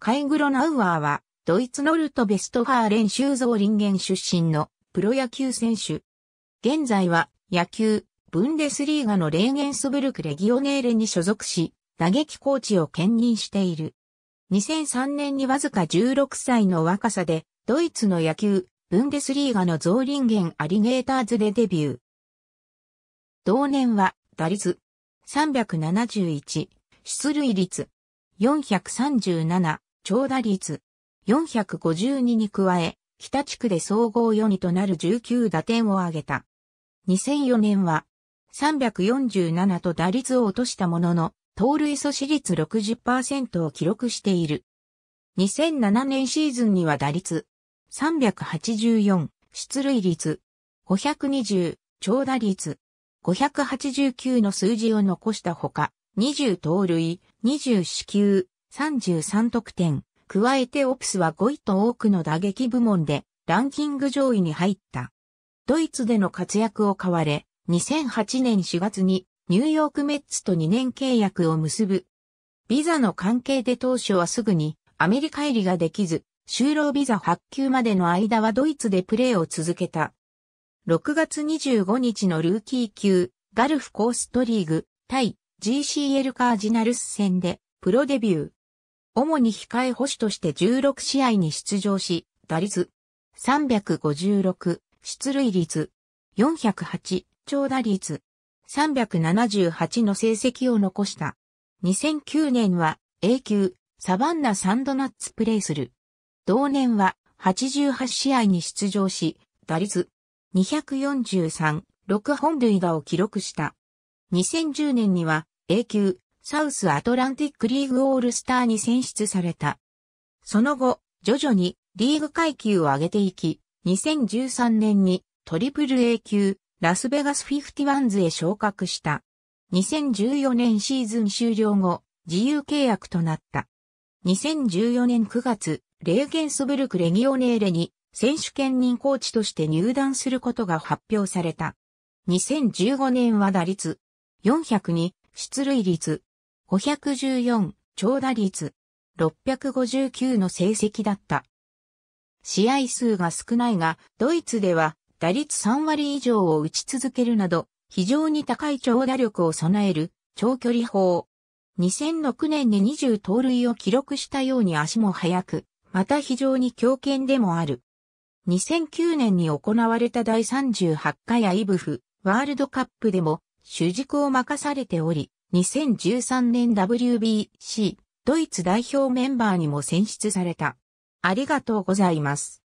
カイグロナウアーは、ドイツノルトベストファーレン州ゾーリンゲン出身のプロ野球選手。現在は野球、ブンデスリーガのレーゲンスブルクレギオネーレに所属し、打撃コーチを兼任している。2003年にわずか16歳の若さで、ドイツの野球、ブンデスリーガのゾーリンゲンアリゲーターズでデビュー。同年は、打率371、出塁率437、長打率452に加え、北地区で総合4位となる19打点を挙げた。2004年は347と打率を落としたものの、盗塁阻止率60%を記録している。2007年シーズンには打率384、出塁率520、長打率589の数字を残したほか、20盗塁、20四球、33得点。加えてオプスは5位と多くの打撃部門でランキング上位に入った。ドイツでの活躍を買われ、2008年4月にニューヨークメッツと2年契約を結ぶ。ビザの関係で当初はすぐにアメリカ入りができず、就労ビザ発給までの間はドイツでプレーを続けた。6月25日のルーキー級、ガルフコーストリーグ、対 GCL カージナルス戦で、プロデビュー。主に控え保守として16試合に出場し、打率356、出塁率408、長打率378の成績を残した。2009年は A 級サバンナサンドナッツプレイする。同年は88試合に出場し、打率243、6本塁打を記録した。2010年には A 級サウスアトランティックリーグオールスターに選出された。その後、徐々にリーグ階級を上げていき、2013年にトリプル A 級ラスベガスフフィィテワンズへ昇格した。2014年シーズン終了後、自由契約となった。2014年9月、レーゲンスブルクレギオネーレに選手兼任コーチとして入団することが発表された。2015年は打率402、出塁率514、長打率、659の成績だった。試合数が少ないが、ドイツでは打率3割以上を打ち続けるなど、非常に高い長打力を備える長距離砲。2006年に20盗塁を記録したように足も速く、また非常に強肩でもある。2009年に行われた第38回アイブフワールドカップでも主軸を任されており、2013年 WBC ドイツ代表メンバーにも選出された。ありがとうございます。